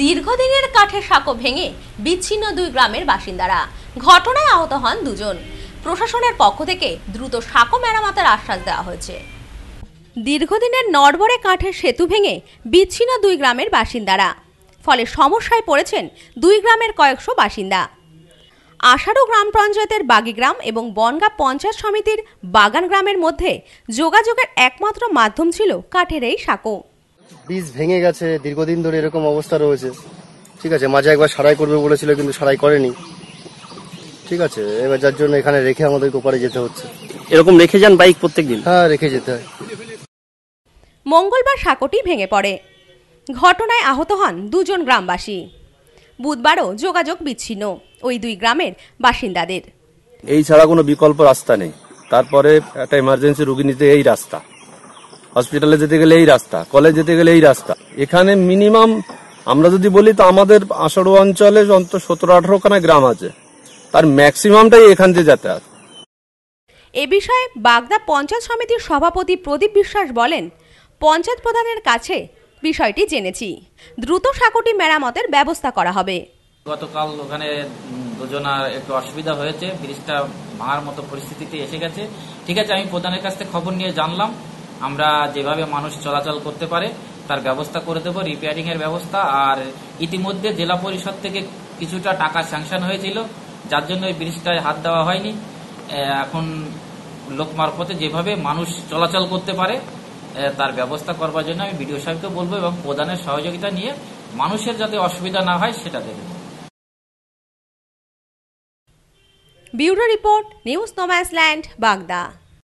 দীর্ঘদিনের কাঠে সাঁকো ভেঙে বিচ্ছিন্ন দুই গ্রামের বাসিন্দারা ঘটনায় আহত হন দুজন প্রশাসনের পক্ষ থেকে দ্রুত সাঁকো মেরামতের আশ্বাস দেওয়া হয়েছে দীর্ঘদিনের নড়বড়ে কাঠের সেতু ভেঙে বিচ্ছিন্ন দুই গ্রামের বাসিন্দারা ফলে সমস্যায় পড়েছেন দুই গ্রামের কয়েকশো বাসিন্দা আষাঢ় গ্রাম পঞ্চায়েতের বাগিগ্রাম এবং বনগা পঞ্চায়েত সমিতির বাগান গ্রামের মধ্যে যোগাযোগের একমাত্র মাধ্যম ছিল কাঠের এই সাঁকো বীজ ভেঙে গেছে দীর্ঘদিন ধরে এরকম অবস্থা রয়েছে ঠিক আছে মাঝে একবার সারাই করবে বলেছিল কিন্তু সারাই করেনি ঠিক আছে এবার যার জন্য এখানে রেখে আমাদের ওপারে যেতে হচ্ছে এরকম রেখে যান বাইক প্রত্যেকদিন হ্যাঁ রেখে যেতে হয় মঙ্গলবার সাঁকোটি ভেঙে পড়ে ঘটনায় আহত হন দুজন গ্রামবাসী বুধবারও যোগাযোগ বিচ্ছিন্ন ওই দুই গ্রামের বাসিন্দাদের এই ছাড়া কোনো বিকল্প রাস্তা নেই তারপরে একটা এমার্জেন্সি রুগী নিতে এই রাস্তা হসপিটালে যেতে গেলে এই রাস্তা কলেজ যেতে গেলে এই রাস্তা এখানে মিনিমাম আমরা যদি বলি তো আমাদের আষাঢ় অঞ্চলে অন্তত সতেরো আঠারো খানা গ্রাম আছে তার ম্যাক্সিমামটাই এখান দিয়ে যাতায়াত এ বিষয়ে বাগদা পঞ্চায়েত সমিতির সভাপতি প্রদীপ বিশ্বাস বলেন পঞ্চায়েত প্রধানের কাছে বিষয়টি জেনেছি দ্রুত সাঁকোটি মেরামতের ব্যবস্থা করা হবে গতকাল ওখানে দুজনার একটু অসুবিধা হয়েছে ব্রিজটা ভাঙার মতো পরিস্থিতিতে এসে গেছে ঠিক আছে আমি প্রধানের কাছ থেকে খবর নিয়ে জানলাম আমরা যেভাবে মানুষ চলাচল করতে পারে তার ব্যবস্থা করে দেবো রিপেয়ারিংয়ের ব্যবস্থা আর ইতিমধ্যে জেলা পরিষদ থেকে কিছুটা টাকা স্যাংশন হয়েছিল যার জন্য এই ব্রিজটায় হাত দেওয়া হয়নি এখন লোক মারফতে যেভাবে মানুষ চলাচল করতে পারে তার ব্যবস্থা করবার জন্য আমি বিডিও সাহেবকে বলবো এবং প্রধানের সহযোগিতা নিয়ে মানুষের যাতে অসুবিধা না হয় সেটা দেবে ব্যুরো রিপোর্ট নিউজ নোম্যান্স বাগদা